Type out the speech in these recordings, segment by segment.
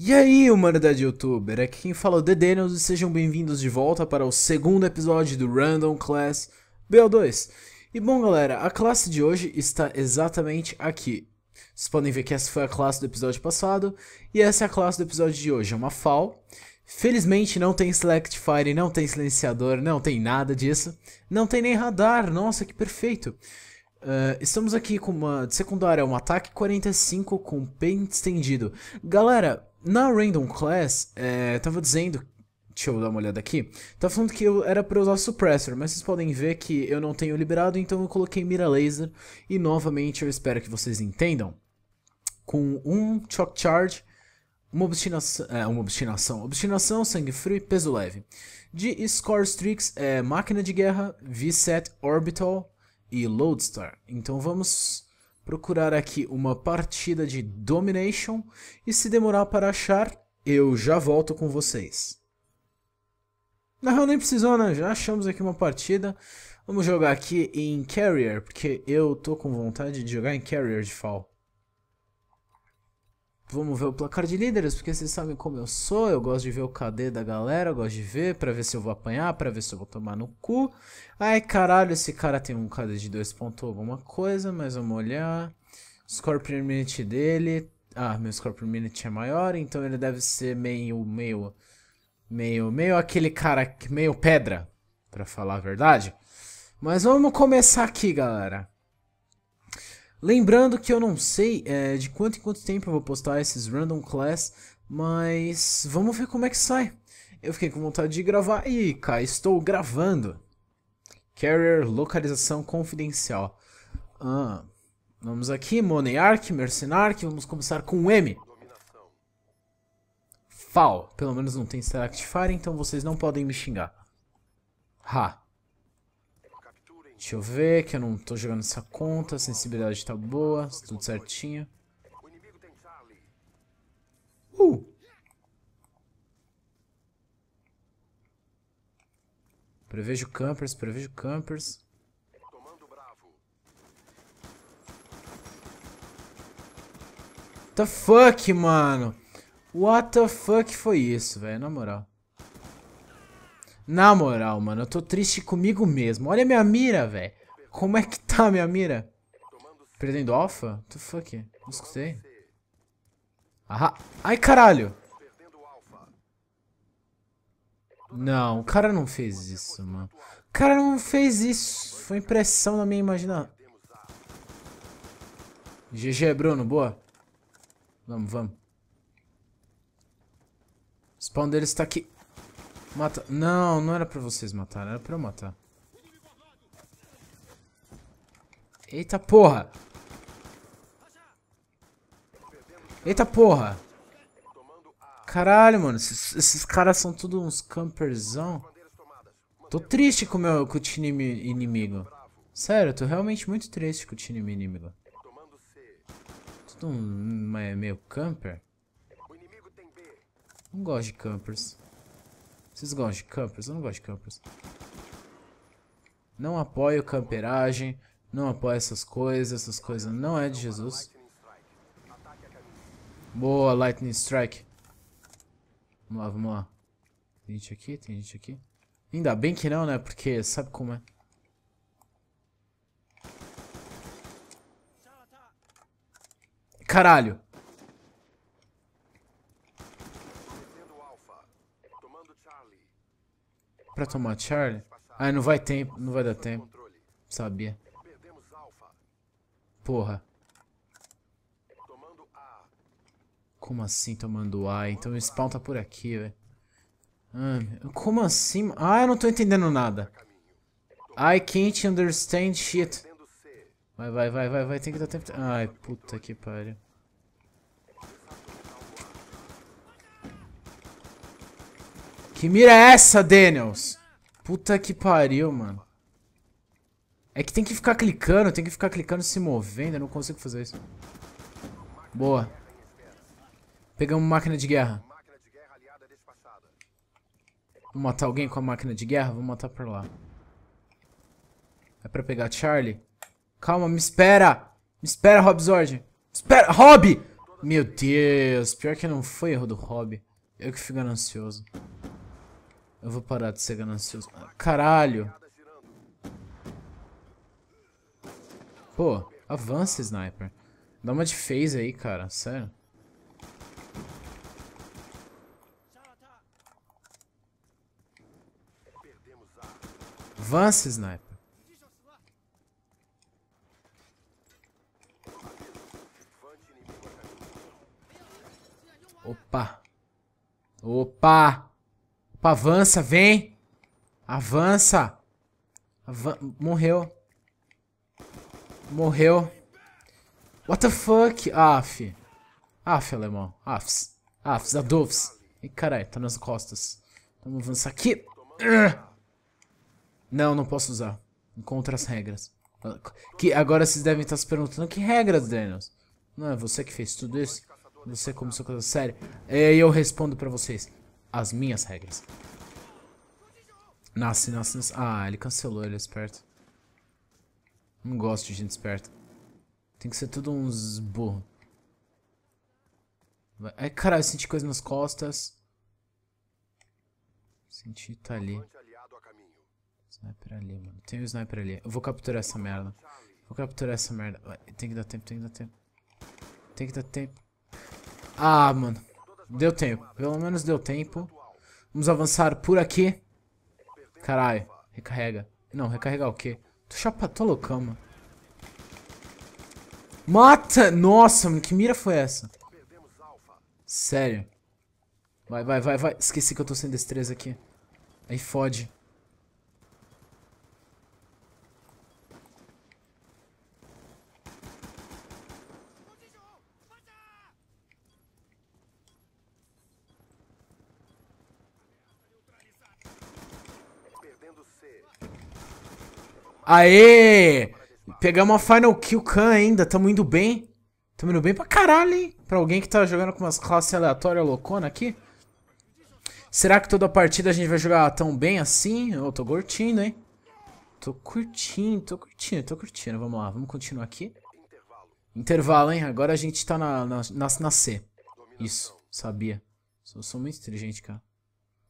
E aí, humanidade youtuber, aqui quem fala é o The Daniels e sejam bem-vindos de volta para o segundo episódio do Random Class BO2. E bom galera, a classe de hoje está exatamente aqui. Vocês podem ver que essa foi a classe do episódio passado e essa é a classe do episódio de hoje, é uma FAL. Felizmente não tem Select Fire, não tem silenciador, não tem nada disso. Não tem nem radar, nossa que perfeito. Uh, estamos aqui com uma de secundária, um ataque 45 com pente estendido. Galera, na Random Class, é, tava dizendo. Deixa eu dar uma olhada aqui. Tava falando que eu era pra usar Suppressor, mas vocês podem ver que eu não tenho liberado, então eu coloquei mira laser. E novamente eu espero que vocês entendam. Com um Chalk Charge, uma obstinação, é, uma obstinação, obstinação, sangue frio e peso leve. De score streaks é máquina de guerra, v V-Set, Orbital e loadstar. Então vamos procurar aqui uma partida de Domination e se demorar para achar, eu já volto com vocês. Na real nem precisou, né? Já achamos aqui uma partida. Vamos jogar aqui em Carrier, porque eu tô com vontade de jogar em Carrier de Fall. Vamos ver o placar de líderes, porque vocês sabem como eu sou, eu gosto de ver o KD da galera, eu gosto de ver, pra ver se eu vou apanhar, pra ver se eu vou tomar no cu. Ai, caralho, esse cara tem um KD de 2 pontos alguma coisa, mas vamos olhar. Score per minute dele, ah, meu score per minute é maior, então ele deve ser meio, meio, meio, meio aquele cara, meio pedra, pra falar a verdade. Mas vamos começar aqui, galera. Lembrando que eu não sei é, de quanto em quanto tempo eu vou postar esses Random Class, mas vamos ver como é que sai. Eu fiquei com vontade de gravar e cá estou gravando. Carrier localização confidencial. Ah, vamos aqui, Monarch, Mercenarch, vamos começar com M. FAL. Pelo menos não tem Select Fire, então vocês não podem me xingar. Ha. Deixa eu ver que eu não tô jogando essa conta. A sensibilidade tá boa, tá tudo certinho. Uh! Prevejo campers, prevejo campers. What the fuck, mano? What the fuck foi isso, velho? Na moral. Na moral, mano, eu tô triste comigo mesmo. Olha minha mira, velho. Como é que tá minha mira? Perdendo alfa? What the fuck? Não escutei. Ah, ai, caralho. Não, o cara não fez isso, mano. O cara não fez isso. Foi impressão da minha imaginação. GG, Bruno, boa. Vamos, vamos. O spawn deles tá aqui. Mata. Não, não era pra vocês matarem, era pra eu matar. Eita porra! Eita porra! Caralho, mano, esses, esses caras são tudo uns camperzão. Tô triste com, meu, com o time inimigo. Sério, tô realmente muito triste com o time inimigo. Tudo um, meio camper. Não gosto de campers. Vocês gostam de campers? Eu não gosto de campers. Não apoio camperagem. Não apoio essas coisas. Essas coisas não é de Jesus. Boa, Lightning Strike. Vamos lá, vamos lá. Tem gente aqui, tem gente aqui. Ainda bem que não, né? Porque sabe como é. Caralho. Pra tomar Charlie? Ah, não vai tempo, não vai dar tempo. Sabia. Porra. Como assim tomando A? Então o spawn tá por aqui, velho. Ah, como assim? Ah, eu não tô entendendo nada. I can't understand shit. Vai, vai, vai, vai, vai. Tem que dar tempo. Ai, puta que pariu. Que mira é essa, Daniels? Puta que pariu, mano. É que tem que ficar clicando, tem que ficar clicando e se movendo, eu não consigo fazer isso. Boa. Pegamos máquina de guerra. Vamos matar alguém com a máquina de guerra? Vamos matar por lá. É pra pegar Charlie? Calma, me espera! Me espera, Rob Zord! Espera! Rob! Meu Deus, pior que não foi erro do Rob. Eu que fico ansioso. Eu vou parar de ser ganancioso. Caralho! Pô, avança, sniper. Dá uma de phase aí, cara. Sério. Avance, sniper. Opa. Opa. Opa, avança, vem. Avança. Morreu. Morreu. What the fuck? Af. Af, alemão. Afs. Afs, adolfs. Ih, caralho, tá nas costas. Vamos avançar aqui. Não, não posso usar. Encontra as regras. Que agora vocês devem estar se perguntando que regras, Daniels? Não é você que fez tudo isso? Você começou com essa série? E eu respondo pra vocês as minhas regras. Nasce, nasce, nasce. Ah, ele cancelou, ele é esperto. Não gosto de gente esperta. Tem que ser tudo uns burro. Vai. Ai, é, caralho, senti coisa nas costas. Senti, tá ali. Sniper ali, mano. Tem um sniper ali. Eu vou capturar essa merda. Vou capturar essa merda. Vai. Tem que dar tempo, tem que dar tempo. Tem que dar tempo. Ah, mano. Deu tempo. Pelo menos deu tempo. Vamos avançar por aqui. Caralho. Recarrega. Não, recarregar o quê? Tô chapa... Tô loucão, mano. Mata! Nossa, mano, que mira foi essa? Sério. Vai, vai, vai, vai. Esqueci que eu tô sem destreza aqui. Aí fode. Aê! Pegamos uma Final Kill Khan ainda, tamo indo bem. Tamo indo bem pra caralho, hein? Pra alguém que tá jogando com umas classes aleatórias loucona aqui. Será que toda a partida a gente vai jogar tão bem assim? Eu tô curtindo, hein? Tô curtindo, tô curtindo, tô curtindo. Vamos lá, vamos continuar aqui. Intervalo, hein? Agora a gente tá na, na, na, na C. Isso, sabia. Eu sou muito inteligente, cara.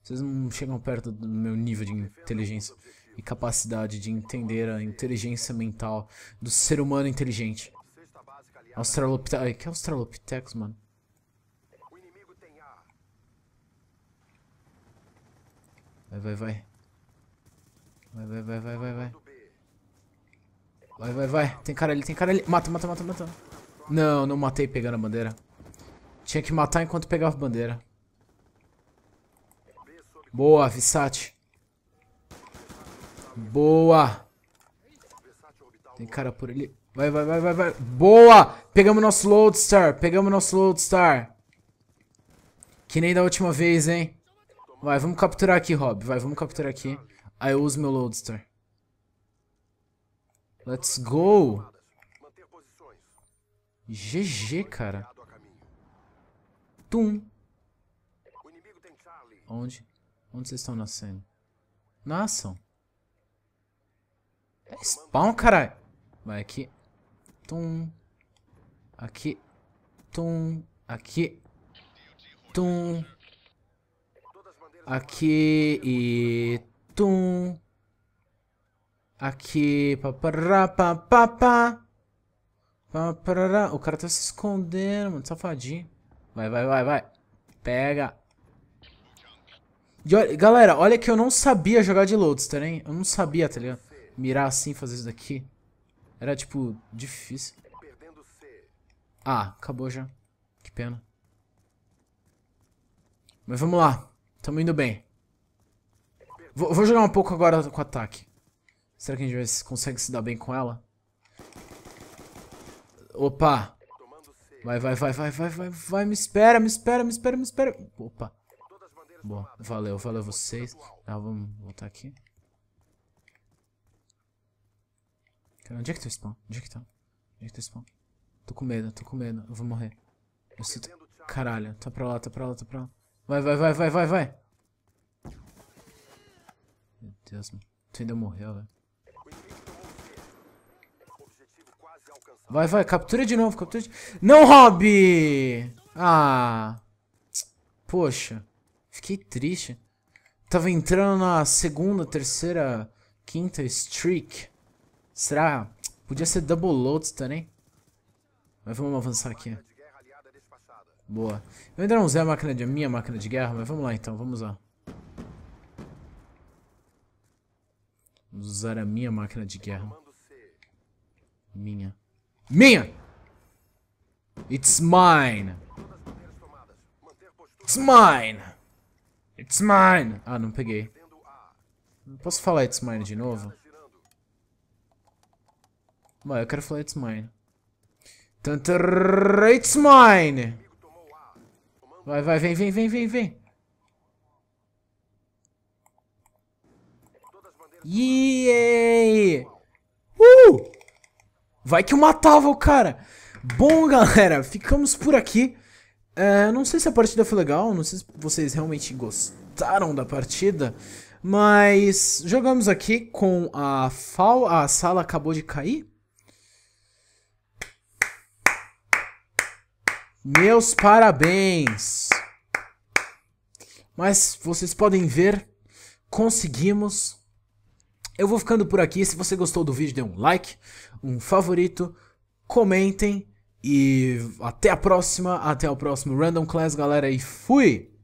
Vocês não chegam perto do meu nível de inteligência e capacidade de entender a inteligência mental do ser humano inteligente. Australopithecus. Que é Australopithecus, mano? Vai, vai, vai. Vai, vai, vai, vai, vai, vai. Vai, vai, vai. Tem cara ali, tem cara ali. Mata, mata, mata, mata. Não, não matei pegando a bandeira. Tinha que matar enquanto pegava a bandeira. Boa, Vissat. Boa. Tem cara por ali. Vai, vai, vai, vai, vai. Boa! Pegamos nosso Loadstar. Pegamos nosso Loadstar. Que nem da última vez, hein? Vai, vamos capturar aqui, Rob. Vai, vamos capturar aqui. Aí eu uso meu Loadstar. Let's go! GG, cara. Tum. Onde? Onde vocês estão nascendo? Nasçam. É spawn, caralho. Vai aqui. Tum. Aqui. Tum. Aqui. Tum. Aqui e... Tum. Aqui. Papará, papapá. Papará. O cara tá se escondendo, mano. Safadinho. Vai, vai, vai, vai. Pega. E galera, olha que eu não sabia jogar de Loadster, hein? Eu não sabia, tá ligado? Mirar assim, fazer isso daqui. Era, tipo, difícil. Ah, acabou já. Que pena. Mas vamos lá. Tamo indo bem. Vou, vou jogar um pouco agora com o ataque. Será que a gente vai, consegue se dar bem com ela? Opa! Vai, vai, vai, vai, vai, vai, vai, me espera, me espera, me espera, me espera. Opa. Boa, valeu, valeu vocês. Ah, vamos voltar aqui. Cara, onde é que tá o spawn? Onde é que tá? Onde é que tá o spawn? Tô com medo, tô com medo. Eu vou morrer. Eu sinto... Caralho, tá pra lá, tá pra lá, tá pra lá. Vai, vai, vai, vai, vai, vai. Meu Deus, mano. Tu ainda morreu, velho. Vai, vai, captura de novo, captura de... Não, Rob! Ah... Poxa. Fiquei triste. Tava entrando na segunda, terceira, quinta streak. Será? Podia ser double loads também. Mas vamos avançar aqui. Boa. Eu ainda não usei a máquina de, a minha máquina de guerra, mas vamos lá então, vamos usar. Vamos usar a minha máquina de guerra. Minha. Minha! It's mine! It's mine! It's mine! Ah, não peguei. Posso falar It's mine de novo? Mas eu quero falar It's mine. Tantar, it's mine! Vai, vai, vem, vem, vem, vem, vem. Yay! Uh! Vai que eu matava o cara. Bom, galera, ficamos por aqui. É, não sei se a partida foi legal, não sei se vocês realmente gostaram da partida, mas jogamos aqui com a FAL, a sala acabou de cair. Meus parabéns! Mas vocês podem ver, conseguimos. Eu vou ficando por aqui. Se você gostou do vídeo, dê um like, um favorito, comentem. E até a próxima, até o próximo Random Class, galera, e fui!